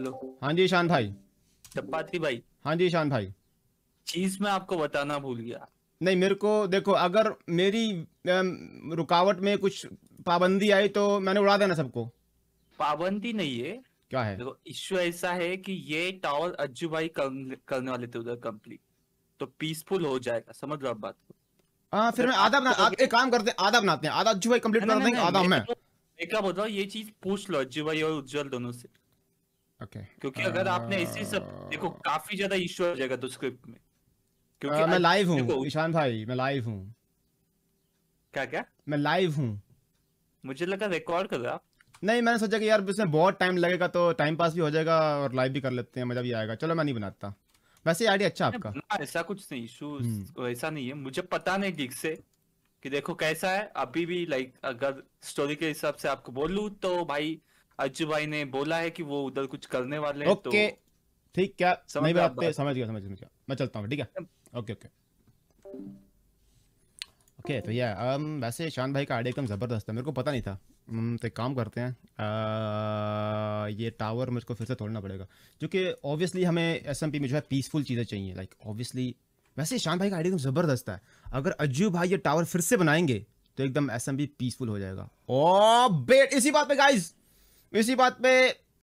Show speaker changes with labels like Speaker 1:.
Speaker 1: Hello हाँ जी ईशान भाई चपाती भाई हाँ जी ईशान भाई चीज में आपको बताना भूल गया नहीं मेरे को देखो अगर मेरी रुकावट में कुछ पाबंदी आई तो मैंने उड़ा देना सबको
Speaker 2: पाबंदी नहीं है क्या है देखो इश्यू ऐसा है कि ये टावर अज्जू भाई करने वाले थे उधर कंप्लीट तो पीसफुल हो जाएगा समझ लो आप बात को
Speaker 1: हाँ फिर मैं आधा बना एक काम करते आधा बनाते हैं आधा अज्जू भाई कंप्लीट कर देंगे आधा मैं तो,
Speaker 2: मैं क्या बोल रहा हूँ ये चीज पूछ लो अज्जू भाई और उज्जवल दोनों से ओके क्योंकि अगर आपने इसी सब देखो uh, काफी ज्यादा इश्यू हो जाएगा तो स्क्रिप्ट में क्योंकि uh, मैं लाइव हूँ
Speaker 1: ईशान भाई मैं लाइव हूँ क्या क्या मैं लाइव हूँ मुझे लगा रिकॉर्ड कर रहा नहीं मैंने सोचा कि यार इसमें बहुत टाइम लगेगा तो टाइम पास भी हो जाएगा और लाइव भी कर लेते हैं मजा भी आएगा चलो मैं नहीं बनाता वैसे आइडिया अच्छा आपका
Speaker 2: ऐसा कुछ नहीं इशू हम्म। तो ऐसा नहीं है मुझे पता नहीं गिग से कि देखो कैसा है अभी भी लाइक अगर स्टोरी के हिसाब से आपको बोलूं तो भाई अज्जू भाई ने बोला है कि वो उधर कुछ करने वाले हैं तो
Speaker 1: ठीक क्या समझ बात पे समझ गया समझ गया मैं चलता हूँ ठीक है ओके ओके ओके तो ये वैसे ईशान भाई का आइडिया एकदम ज़बरदस्त है मेरे को पता नहीं था तो एक काम करते हैं आ, ये टावर मुझको फिर से तोड़ना पड़ेगा क्योंकि ऑब्वियसली हमें एस एम पी में जो है पीसफुल चीज़ें चाहिए लाइक ऑब्वियसली वैसे ईशान भाई का आइडिया एकदम ज़बरदस्त है अगर अज्जू भाई ये टावर फिर से बनाएंगे तो एकदम एस एम पी पीसफुल हो जाएगा ओ बेट इसी बात पे गाइस इसी बात पे